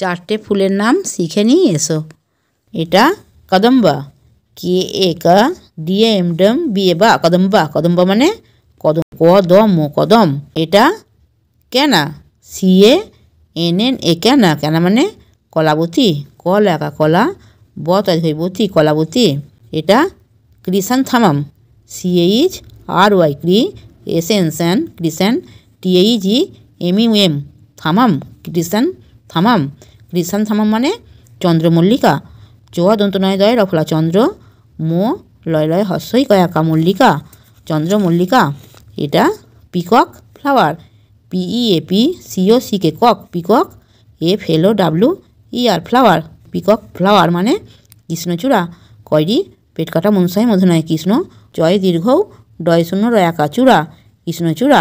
চারটে ফুলের নাম শিখে নিয়ে এসো এটা কদম্বা কে একা ডম বি এ বা কদম্বা কদম্বা মানে কদম কদম কদম এটা কেনা সিএ এন এন এ কেনা কেনা মানে কলাবতী কল একা কলা বত হৈবতী কলাবতী এটা chrysanthemum H R Y ক্রি এস এন স্যান ক্রিসান ই এম ইউ এম থামাম ক্রিসান থামাম কৃষান্থামা মানে চন্দ্রমল্লিকা চোয়া দন্তনয় দয় রফলা চন্দ্র মো লয় লয় হস্যই কয়াকা মল্লিকা চন্দ্রমল্লিকা এটা peacock flower P E A P C O C K cock peacock F L W E R flower peacock flower মানে কৃষ্ণচূড়া কয়ডি পেটকাটা মনসাই মধুনায় কৃষ্ণ জয় দীর্ঘ ডয় শূন্য রয়াকা চূড়া কৃষ্ণচূড়া